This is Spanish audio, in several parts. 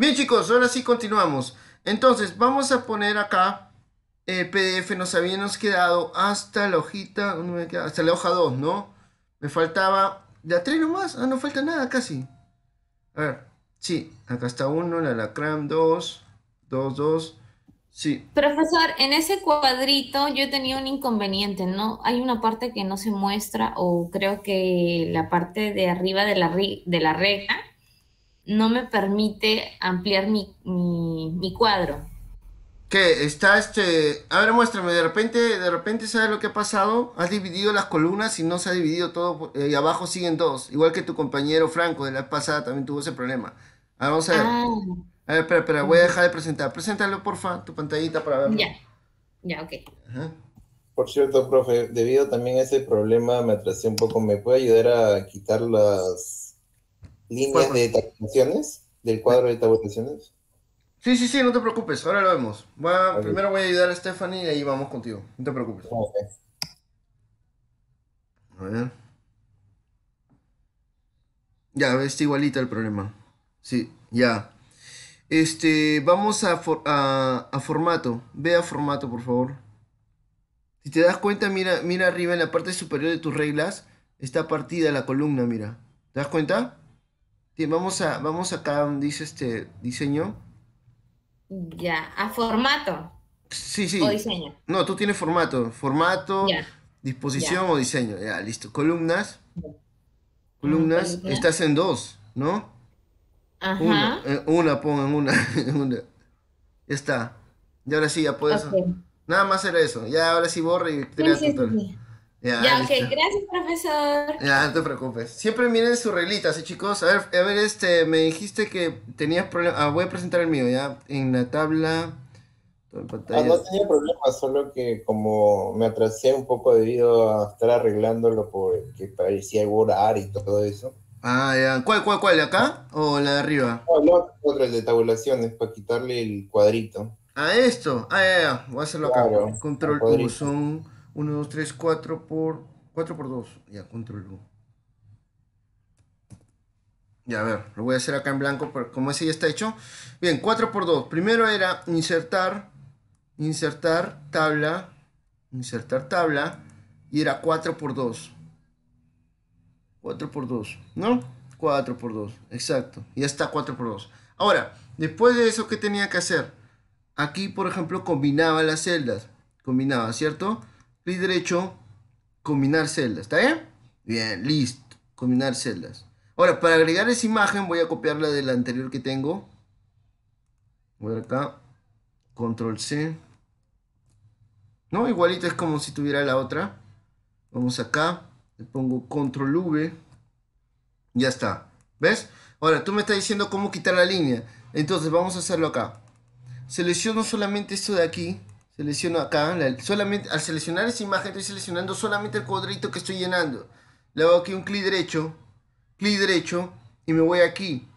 Bien chicos, ahora sí continuamos. Entonces vamos a poner acá el eh, PDF, nos habíamos quedado hasta la hojita, hasta la hoja 2, ¿no? Me faltaba la 3 nomás, ah, no falta nada casi. A ver, sí, acá está uno, la lacram dos, 2, dos, sí. Profesor, en ese cuadrito yo tenía un inconveniente, ¿no? Hay una parte que no se muestra o creo que la parte de arriba de la, de la regla no me permite ampliar mi, cuadro. ¿Qué? Está este... A ver, muéstrame, de repente, de repente, ¿sabes lo que ha pasado? Has dividido las columnas y no se ha dividido todo, eh, y abajo siguen dos, igual que tu compañero Franco de la pasada también tuvo ese problema. A vamos a ver. Ah. A ver, espera, espera, voy a dejar de presentar. Preséntalo, porfa, tu pantallita para verlo. Ya, ya, ok. Por cierto, profe, debido también a ese problema me atrasé un poco. ¿Me puede ayudar a quitar las líneas de tabulaciones, del cuadro de tabulaciones. Sí, sí, sí, no te preocupes, ahora lo vemos. Primero voy a ayudar a Stephanie y ahí vamos contigo, no te preocupes. A ver. Ya, está igualita el problema. Sí, ya. Este, vamos a, formato. Ve a formato, por favor. Si te das cuenta, mira, mira arriba en la parte superior de tus reglas. Está partida la columna, mira. ¿Te das cuenta? Sí, vamos a, vamos acá donde dice este diseño. Ya, a formato. Sí, sí. O diseño. No, tú tienes formato. Formato, disposición o diseño. Ya, listo. Columnas. Columnas. Estás en dos, ¿no? Ajá. Una, eh, pongan una, Ya está. Y ahora sí, ya puedes. Nada más era eso. Ya ahora sí borra y crea sí, ya, ok, gracias profesor. Ya, no te preocupes. Siempre miren sus reglitas, sí, ¿eh, chicos. A ver, a ver, este, me dijiste que tenías problemas. Ah, voy a presentar el mío, ya. En la tabla. Ah, no tenía problemas, solo que como me atrasé un poco debido a estar arreglándolo porque parecía borrar y todo eso. Ah, ya. ¿Cuál, cuál, cuál? ¿Acá o la de arriba? No, no, de tabulaciones, para quitarle el cuadrito. Ah, esto. Ah, ya, ya. Voy a hacerlo acá. Control U, 1, 2, 3, 4 por 4 por 2. Ya, control U. Ya, a ver, lo voy a hacer acá en blanco, pero como ese ya está hecho. Bien, 4 por 2. Primero era insertar, insertar tabla, insertar tabla, y era 4 por 2. 4 por 2, ¿no? 4 por 2, exacto. Ya está 4 por 2. Ahora, después de eso, ¿qué tenía que hacer? Aquí, por ejemplo, combinaba las celdas. Combinaba, ¿cierto? clic derecho, combinar celdas, ¿está bien? Bien, listo, combinar celdas. Ahora, para agregar esa imagen voy a copiarla de la anterior que tengo. Voy acá, control C. No, igualito es como si tuviera la otra. Vamos acá, le pongo control V. Ya está, ¿ves? Ahora, tú me estás diciendo cómo quitar la línea. Entonces, vamos a hacerlo acá. Selecciono solamente esto de aquí, Selecciono acá, solamente, al seleccionar esa imagen estoy seleccionando solamente el cuadrito que estoy llenando. Le hago aquí un clic derecho, clic derecho y me voy aquí.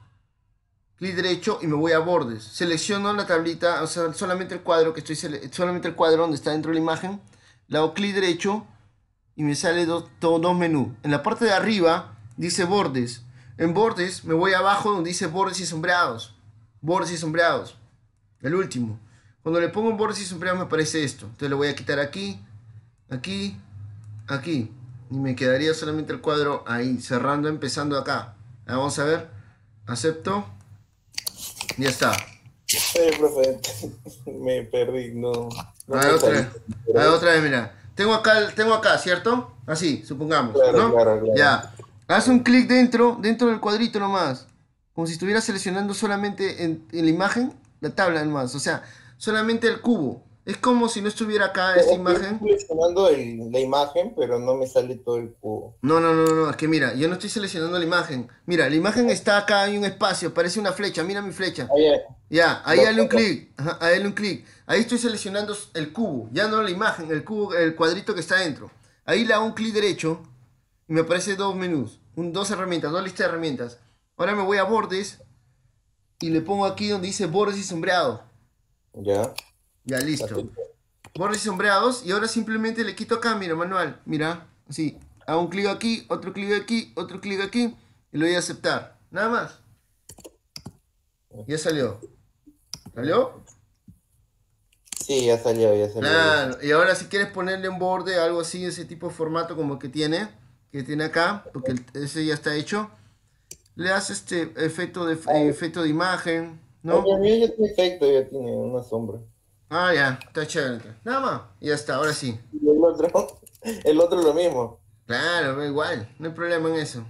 Clic derecho y me voy a bordes. Selecciono la tablita, o sea, solamente el cuadro que estoy solamente el cuadro donde está dentro de la imagen. Le hago clic derecho y me sale dos, dos, dos menús. En la parte de arriba dice bordes. En bordes me voy abajo donde dice bordes y sombreados. Bordes y sombreados. El último. Cuando le pongo un borde isompriado me aparece esto. Entonces lo voy a quitar aquí, aquí, aquí. Y me quedaría solamente el cuadro ahí, cerrando, empezando acá. Ah, vamos a ver. Acepto. Ya está. Eh, sí, me perdí, no. no a otra, otra vez, mira. Tengo acá, tengo acá, ¿cierto? Así, supongamos. ¿no? Ya. Haz un clic dentro, dentro del cuadrito nomás. Como si estuviera seleccionando solamente en, en la imagen la tabla nomás. O sea, solamente el cubo. Es como si no estuviera acá esa imagen. Estoy seleccionando la imagen, pero no me sale todo el cubo. No, no, no, no, es que mira, yo no estoy seleccionando la imagen. Mira, la imagen está acá, en un espacio, parece una flecha, mira mi flecha. Ahí Ya, ahí dale un clic, ahí dale un clic. Ahí estoy seleccionando el cubo, ya no la imagen, el cubo, el cuadrito que está dentro. Ahí le hago un clic derecho y me aparece dos menús, dos herramientas, dos listas de herramientas. Ahora me voy a bordes y le pongo aquí donde dice bordes y sombreado ya. Ya listo. Bordes y sombreados. Y ahora simplemente le quito acá, mira, manual. Mira, así. Hago un clic aquí, otro clic aquí, otro clic aquí. Y lo voy a aceptar. Nada más. Ya salió. ¿Salió? Sí, ya salió, ya salió. y ahora si quieres ponerle un borde, algo así, ese tipo de formato como que tiene, que tiene acá, porque ese ya está hecho, le das este efecto de, eh, efecto de imagen. No. El está perfecto, ya tiene una sombra. Ah, ya, está chévere. Nada más, ya está, ahora sí. Y el otro, el otro lo mismo. Claro, igual, no hay problema en eso.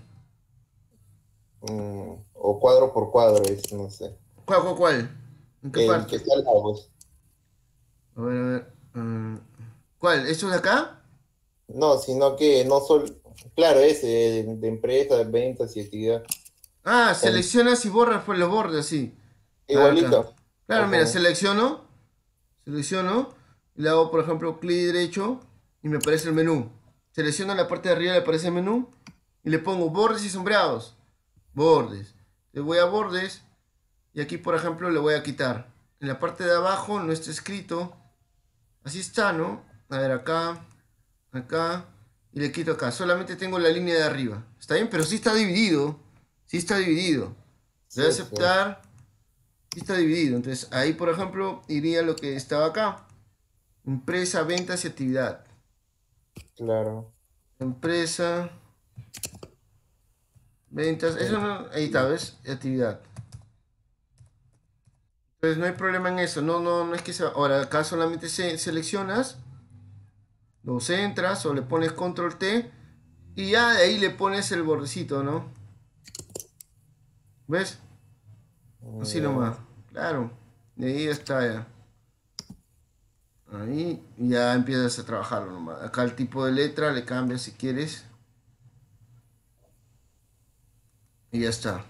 Mm, o cuadro por cuadro, no sé. ¿Cuál, cuál, cuál? ¿En qué el parte? Que está al lado. Pues. A ver, a ver. Mm, ¿Cuál? ¿Esto de acá? No, sino que no solo. Claro, ese, de, empresa, de ventas y actividad. Ah, seleccionas y borras por pues los bordes, sí. Igualito. claro, mira, selecciono, selecciono, le hago por ejemplo clic derecho y me aparece el menú. Selecciono la parte de arriba, le aparece el menú y le pongo bordes y sombreados. Bordes. Le voy a bordes y aquí por ejemplo le voy a quitar. En la parte de abajo no está escrito. Así está, ¿no? A ver, acá, acá y le quito acá. Solamente tengo la línea de arriba. Está bien, pero sí está dividido. Sí está dividido. Le voy a aceptar está dividido. Entonces, ahí, por ejemplo, iría lo que estaba acá. Empresa, ventas y actividad. Claro. Empresa, ventas. Eso no, ahí está, ¿ves? Actividad. Entonces, no hay problema en eso. No, no, no es que sea. Ahora, acá solamente se, seleccionas, lo centras o le pones control T y ya de ahí le pones el bordecito, ¿no? ¿Ves? Así oh. nomás, claro. y ahí está ya. Ahí ya empiezas a trabajarlo nomás. Acá el tipo de letra le cambias si quieres. Y ya está.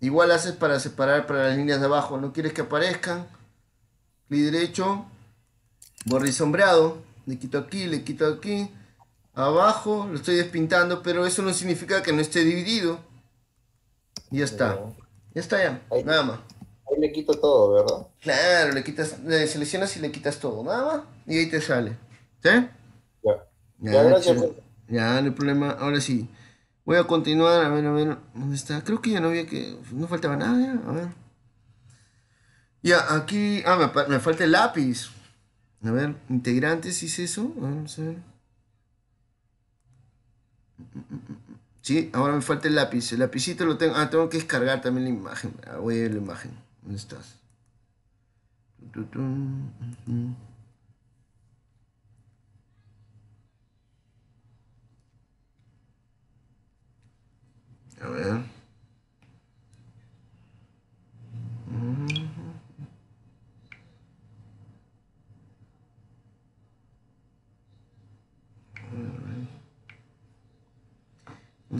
Igual haces para separar para las líneas de abajo. No quieres que aparezcan. Clic derecho. Borri sombreado. Le quito aquí, le quito aquí. Abajo lo estoy despintando, pero eso no significa que no esté dividido. Y ya está. Oh. Ya está ya, nada más. Ahí le quito todo, ¿verdad? Claro, le quitas, le seleccionas y le quitas todo, nada más. Y ahí te sale. ¿Sí? Ya. Ya, Ya, no hay problema. Ahora sí. Voy a continuar, a ver, a ver, ¿dónde está? Creo que ya no había que, no faltaba nada, ya. a ver. Ya, aquí, ah, me, falta el lápiz. A ver, integrantes, y eso. Vamos a ver. Mm, mm, mm, Ahora me falta el lápiz. El lapicito lo tengo. Ah, tengo que descargar también la imagen. Ah, voy a ver la imagen. ¿Dónde estás? A ver.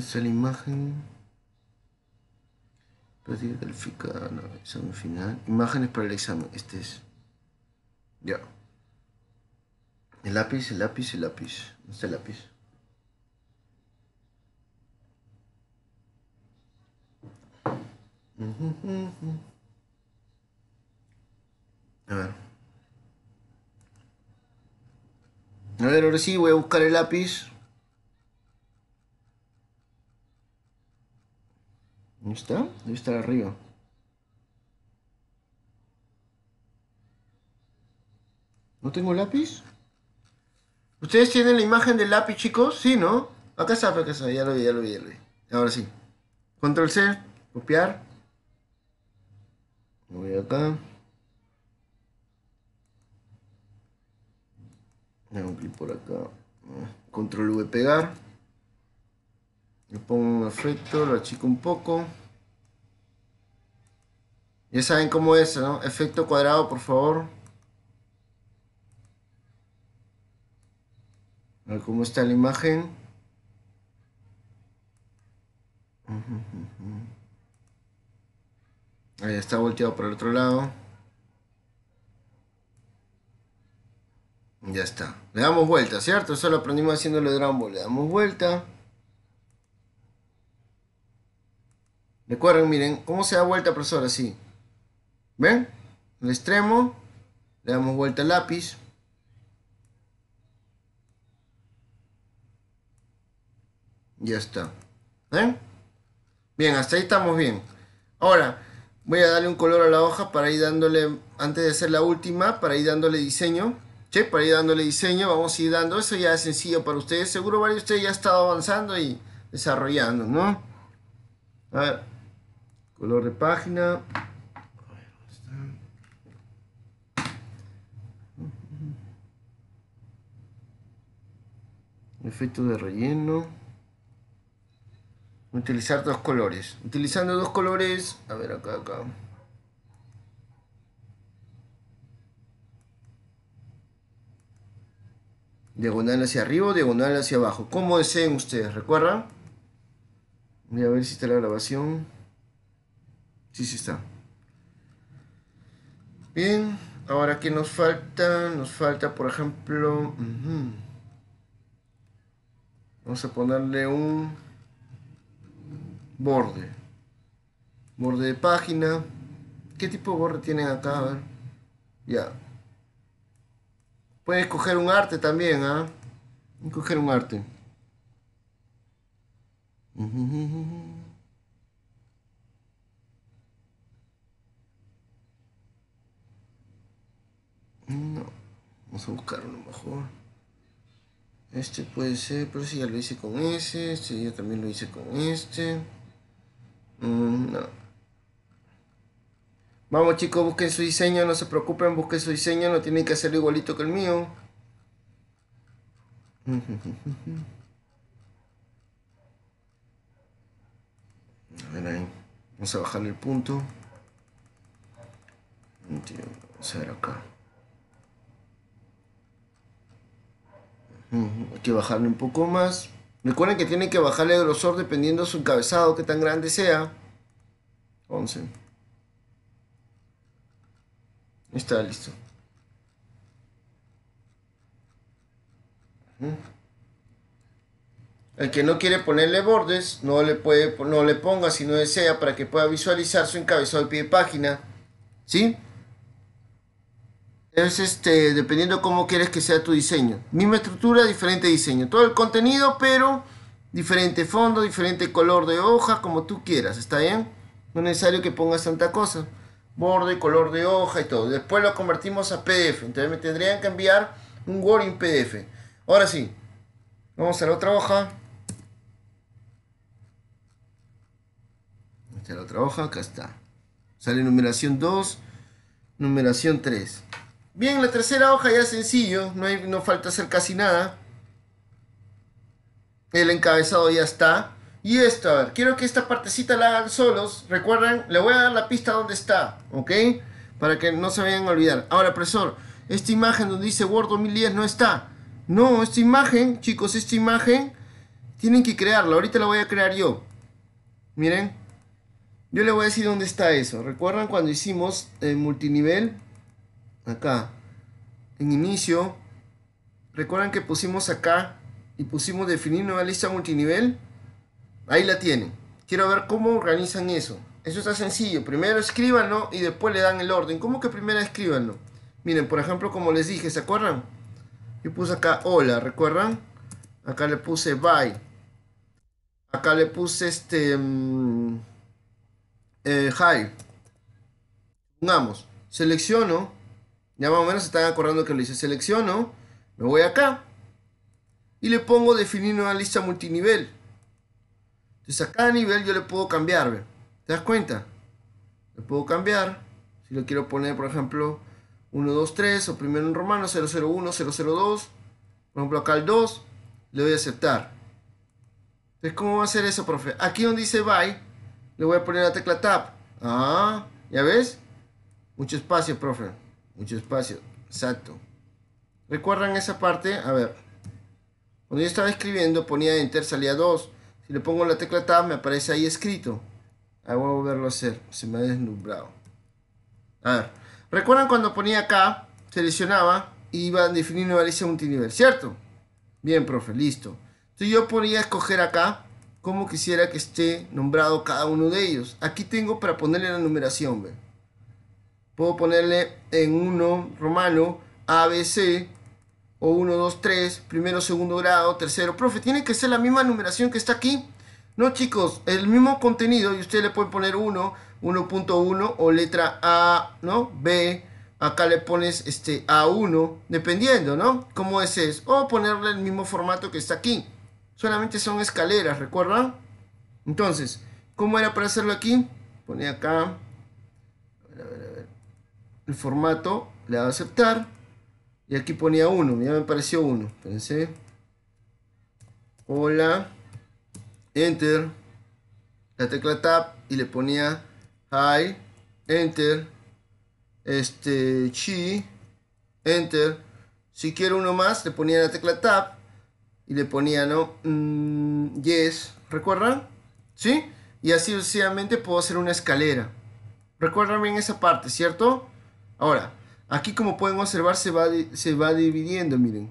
¿Dónde la imagen? Práctica pues calificada, no, examen final. Imágenes para el examen, este es. Ya. El lápiz, el lápiz, el lápiz. este está el lápiz? A ver. A ver, ahora sí voy a buscar el lápiz. ¿Dónde está? Debe estar arriba. ¿No tengo lápiz? ¿Ustedes tienen la imagen del lápiz, chicos? Sí, ¿no? Acá está, acá está. Ya lo vi, ya lo vi, Ahora sí. Control C, copiar. Voy acá. Le hago clic por acá. Control V, pegar. Le pongo un efecto, lo achico un poco. Ya saben cómo es, ¿no? Efecto cuadrado, por favor. A ver cómo está la imagen. Ahí está volteado para el otro lado. Ya está. Le damos vuelta, ¿cierto? Eso lo aprendimos haciéndole de Dragon Le damos vuelta. Recuerden, miren, cómo se da vuelta, profesor, así. ¿Ven? El extremo, le damos vuelta al lápiz. Ya está. ¿Ven? Bien, hasta ahí estamos bien. Ahora, voy a darle un color a la hoja para ir dándole, antes de hacer la última, para ir dándole diseño. ¿Sí? Para ir dándole diseño, vamos a ir dando. Eso ya es sencillo para ustedes. Seguro varios de ustedes ya han avanzando y desarrollando, ¿no? A ver. Color de página. Efecto de relleno. Utilizar dos colores. Utilizando dos colores. A ver acá, acá. diagonal hacia arriba diagonal hacia abajo. Como deseen ustedes, recuerda Voy a ver si está la grabación. Sí, sí está. Bien, ahora ¿qué nos falta? Nos falta, por ejemplo... Vamos a ponerle un borde. Borde de página. ¿Qué tipo de borde tienen acá? Ya. Puedes escoger un arte también, ¿ah? Coger un arte. No. Vamos a buscarlo mejor. Este puede ser, pero si ya lo hice con ese. Este yo también lo hice con este. Mm, no. Vamos chicos, busquen su diseño, no se preocupen, busquen su diseño, no tienen que hacerlo igualito que el mío. A ver ahí. Vamos a bajarle el punto. Vamos a ver acá. Hay que bajarle un poco más. Recuerden que tiene que bajarle el grosor dependiendo de su encabezado, que tan grande sea. 11. Está listo. El que no quiere ponerle bordes, no le, puede, no le ponga si no desea para que pueda visualizar su encabezado de pie de página. ¿Sí? es este, dependiendo cómo quieres que sea tu diseño. Misma estructura, diferente diseño. Todo el contenido, pero diferente fondo, diferente color de hoja, como tú quieras, ¿está bien? No es necesario que pongas tanta cosa. Borde, color de hoja y todo. Después lo convertimos a PDF. Entonces me tendrían que enviar un Word en PDF. Ahora sí, vamos a la otra hoja. Esta es la otra hoja, acá está. Sale numeración 2, numeración 3. Bien, la tercera hoja ya es sencillo, no, no falta hacer casi nada. El encabezado ya está. Y esto, a ver, quiero que esta partecita la hagan solos. Recuerden, le voy a dar la pista donde está, ¿ok? Para que no se vayan a olvidar. Ahora, profesor, esta imagen donde dice Word 2010 no está. No, esta imagen, chicos, esta imagen tienen que crearla. Ahorita la voy a crear yo. Miren, yo le voy a decir dónde está eso. ¿Recuerdan cuando hicimos el multinivel? acá, en inicio, recuerdan que pusimos acá y pusimos definir una lista multinivel, ahí la tienen. Quiero ver cómo organizan eso. Eso está sencillo, primero escríbanlo y después le dan el orden. ¿Cómo que primero escríbanlo? Miren, por ejemplo, como les dije, ¿se acuerdan? Yo puse acá hola, ¿recuerdan? Acá le puse bye. Acá le puse este... Mm, eh, hi. Pongamos. Selecciono ya más o menos se están acordando que lo hice selecciono. Me voy acá. Y le pongo definir una lista multinivel. Entonces a cada nivel yo le puedo cambiar. ¿Te das cuenta? Le puedo cambiar. Si lo quiero poner, por ejemplo, 1, 2, 3. O primero en romano, 001, 002. Por ejemplo, acá el 2. Le voy a aceptar. Entonces, ¿cómo va a hacer eso, profe? Aquí donde dice by, le voy a poner la tecla tab. Ah, ¿ya ves? Mucho espacio, profe. Mucho espacio. Exacto. Recuerdan esa parte. A ver. Cuando yo estaba escribiendo ponía enter, salía 2. Si le pongo la tecla tab me aparece ahí escrito. Ahí voy a volverlo a hacer. Se me ha deslumbrado. A ver. Recuerdan cuando ponía acá, seleccionaba y iba a definir una variable multinivel, ¿cierto? Bien, profe, listo. Entonces yo podría escoger acá cómo quisiera que esté nombrado cada uno de ellos. Aquí tengo para ponerle la numeración, ¿ve? Puedo ponerle en 1 romano ABC o 1, 2, 3, primero, segundo grado, tercero. Profe, tiene que ser la misma numeración que está aquí. No, chicos, el mismo contenido y usted le pueden poner 1, 1.1 o letra A, ¿no? B, acá le pones este A1, dependiendo, ¿no? Cómo ese es. O ponerle el mismo formato que está aquí. Solamente son escaleras, ¿recuerda? Entonces, ¿cómo era para hacerlo aquí? Pone acá el formato, le daba a aceptar. Y aquí ponía uno, ya me pareció uno, Pensé. Hola. Enter. La tecla Tab y le ponía Hi. Enter. Este. Chi. Enter. Si quiero uno más, le ponía la tecla Tab y le ponía, ¿no? Mm, yes. ¿Recuerdan? ¿Sí? Y así sucesivamente puedo hacer una escalera. Recuerdan bien esa parte, ¿cierto? Ahora, aquí como pueden observar se va, se va dividiendo, miren.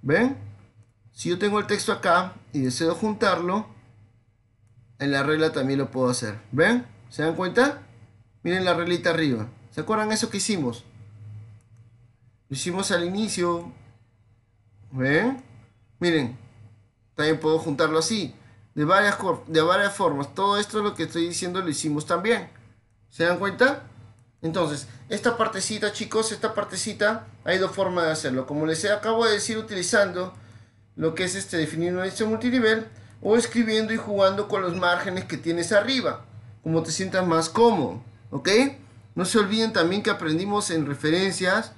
¿Ven? Si yo tengo el texto acá y deseo juntarlo, en la regla también lo puedo hacer. ¿Ven? ¿Se dan cuenta? Miren la reglita arriba. ¿Se acuerdan eso que hicimos? Lo hicimos al inicio. ¿Ven? Miren. También puedo juntarlo así. De varias, de varias formas. Todo esto lo que estoy diciendo lo hicimos también. ¿Se dan cuenta? Entonces, esta partecita, chicos, esta partecita, hay dos formas de hacerlo. Como les acabo de decir, utilizando lo que es este definir un lista este multinivel o escribiendo y jugando con los márgenes que tienes arriba, como te sientas más cómodo, ¿ok? No se olviden también que aprendimos en referencias.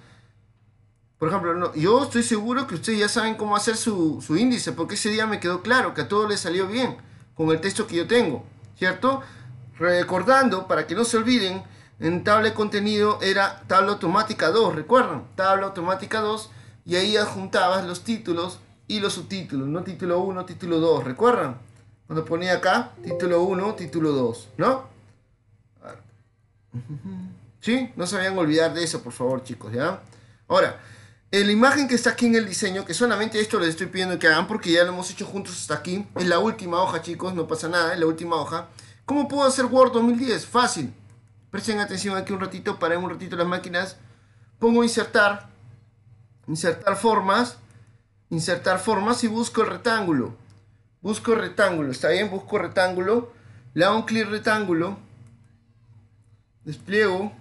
Por ejemplo, yo estoy seguro que ustedes ya saben cómo hacer su, índice, porque ese día me quedó claro que a todo les salió bien con el texto que yo tengo, ¿cierto? Recordando, para que no se olviden, en tabla de contenido era tabla automática 2, recuerdan, tabla automática 2, y ahí adjuntabas los títulos y los subtítulos, no título 1, título 2, recuerdan. Cuando ponía acá, título 1, título 2, ¿no? ¿Sí? No se vayan a olvidar de eso, por favor, chicos, ¿ya? Ahora, la imagen que está aquí en el diseño, que solamente esto les estoy pidiendo que hagan porque ya lo hemos hecho juntos hasta aquí, es la última hoja, chicos, no pasa nada, es la última hoja. ¿Cómo puedo hacer Word 2010? Fácil. Presten atención aquí un ratito, para un ratito las máquinas. Pongo insertar, insertar formas, insertar formas y busco el rectángulo. Busco el rectángulo, está bien, busco rectángulo. Le hago un clic rectángulo. Despliego.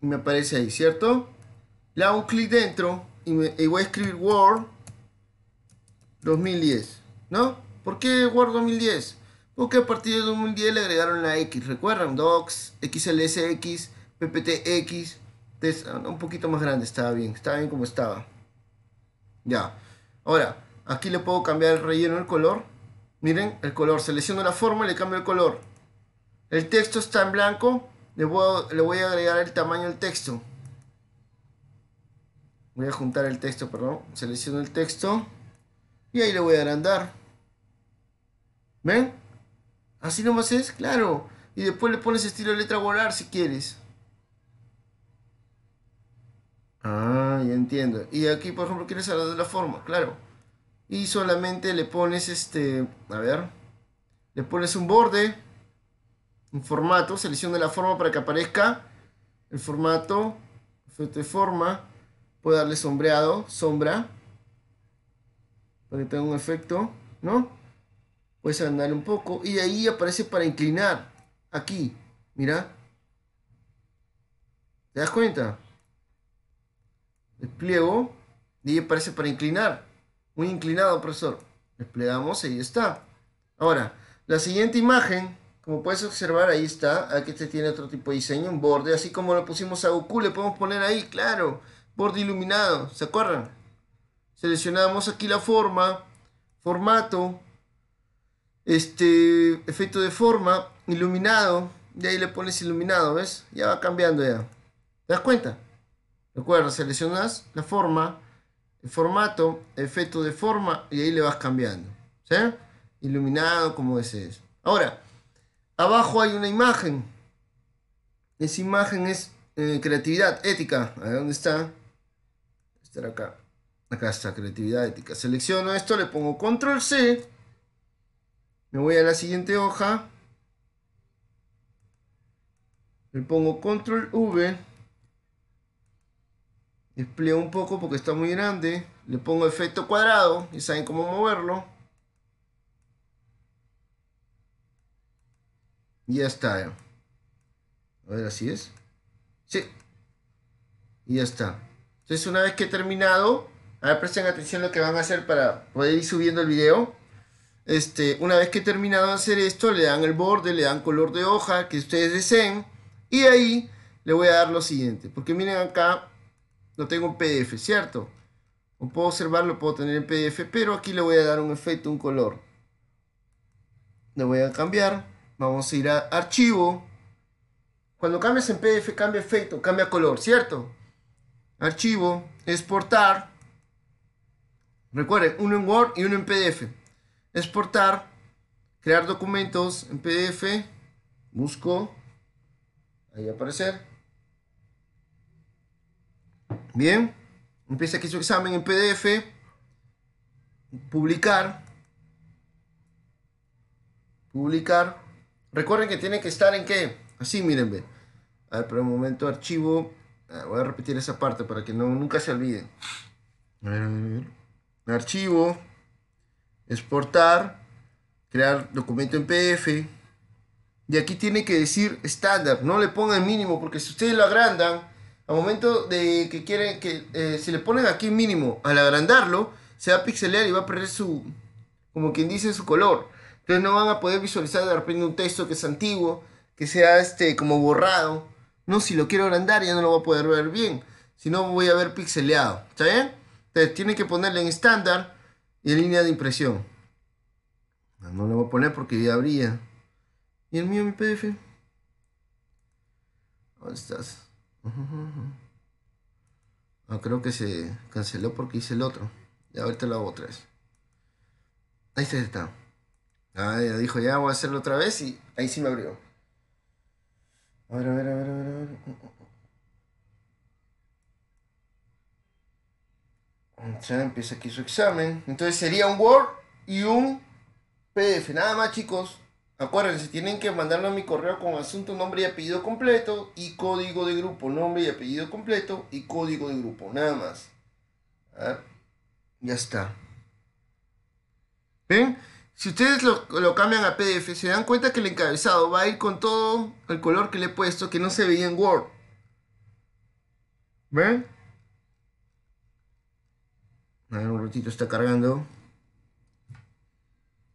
Y me aparece ahí, ¿cierto? Le hago un clic dentro y, y voy a escribir Word 2010. ¿No? ¿Por qué Word 2010? Porque a partir de 2010 le agregaron la X. Recuerdan, DOCS, XLSX, PPTX, ah, un poquito más grande, estaba bien, estaba bien como estaba. Ya, ahora, aquí le puedo cambiar el relleno, el color. Miren, el color, selecciono la forma y le cambio el color. El texto está en blanco, le voy, a, le voy a agregar el tamaño al texto. Voy a juntar el texto, perdón, selecciono el texto y ahí le voy a agrandar. ¿Ven? Así nomás es, claro. Y después le pones estilo de letra volar si quieres. Ah, ya entiendo. Y aquí, por ejemplo, quieres hablar de la forma, claro. Y solamente le pones este, a ver, le pones un borde, un formato, selección de la forma para que aparezca el formato, efecto de forma, puedo darle sombreado, sombra, para que tenga un efecto, ¿no? Puedes andar un poco. Y ahí aparece para inclinar. Aquí. Mira. ¿Te das cuenta? Despliego. Y ahí aparece para inclinar. Muy inclinado, profesor. Desplegamos. Ahí está. Ahora, la siguiente imagen. Como puedes observar, ahí está. Aquí este tiene otro tipo de diseño. Un borde. Así como lo pusimos a Goku. Le podemos poner ahí. Claro. Borde iluminado. ¿Se acuerdan? Seleccionamos aquí la forma. Formato este efecto de forma, iluminado, y ahí le pones iluminado, ¿ves? Ya va cambiando ya. ¿Te das cuenta? Recuerda, seleccionas la forma, el formato, efecto de forma y ahí le vas cambiando. ¿Sí? Iluminado como es. Ahora, abajo hay una imagen. Esa imagen es eh, creatividad, ética. ¿A dónde está? Estar acá. Acá está, creatividad ética. Selecciono esto, le pongo control C me voy a la siguiente hoja. Le pongo control V. Despliego un poco porque está muy grande. Le pongo efecto cuadrado y saben cómo moverlo. Y ya está. A ver, así es. Sí. Y ya está. Entonces una vez que he terminado, ahora presten atención lo que van a hacer para poder ir subiendo el video. Este, una vez que he terminado de hacer esto, le dan el borde, le dan color de hoja que ustedes deseen. Y ahí le voy a dar lo siguiente. Porque miren acá, lo tengo en PDF, ¿cierto? Lo puedo observar, lo puedo tener en PDF, pero aquí le voy a dar un efecto, un color. Le voy a cambiar. Vamos a ir a archivo. Cuando cambias en PDF, cambia efecto, cambia color, ¿cierto? Archivo, exportar. Recuerden, uno en Word y uno en PDF exportar, crear documentos en PDF, busco, ahí aparecer. Bien, empieza aquí su examen en PDF, publicar, publicar. Recuerden que tiene que estar en qué, así miren, A ver, por un momento, archivo. Ah, voy a repetir esa parte para que no, nunca se olviden. ver, a ver. Archivo exportar, crear documento en PDF. Y aquí tiene que decir estándar, no le pongan mínimo, porque si ustedes lo agrandan, al momento de que quieren que eh, si le ponen aquí mínimo, al agrandarlo, se va a pixelear y va a perder su, como quien dice, su color. Entonces no van a poder visualizar de repente un texto que es antiguo, que sea este como borrado. No, si lo quiero agrandar ya no lo voy a poder ver bien. Si no, voy a ver pixeleado. ¿Está bien? Entonces tiene que ponerle en estándar y línea de impresión. Ah, no le voy a poner porque ya abría. ¿Y el mío, mi PDF? ¿Dónde estás? Ah, creo que se canceló porque hice el otro. Ya ahorita lo hago otra vez. Ahí está. Ah, ya dijo, ya voy a hacerlo otra vez y ahí sí me abrió. a ver, a ver, a ver. A ver. empieza aquí su examen. Entonces sería un Word y un PDF. Nada más, chicos. Acuérdense, tienen que mandarlo a mi correo con asunto, nombre y apellido completo y código de grupo. Nombre y apellido completo y código de grupo. Nada más. Ya está. ¿Ven? Si ustedes lo, lo, cambian a PDF, se dan cuenta que el encabezado va a ir con todo el color que le he puesto que no se veía en Word. ¿Ven? A ver, un ratito está cargando.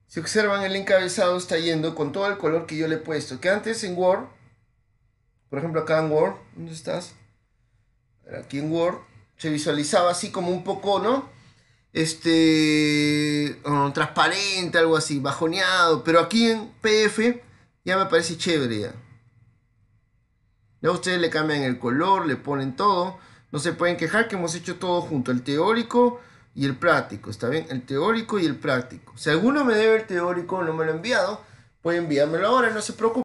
Si observan, el encabezado está yendo con todo el color que yo le he puesto. Que antes en Word, por ejemplo acá en Word, ¿dónde estás? Aquí en Word se visualizaba así como un poco, ¿no? Este, transparente, algo así, bajoneado. Pero aquí en PF ya me parece chévere ya. Ya ustedes le cambian el color, le ponen todo. No se pueden quejar que hemos hecho todo junto. El teórico, y el práctico, ¿está bien? El teórico y el práctico. Si alguno me debe el teórico, no me lo ha enviado, puede enviármelo ahora, no se preocupe.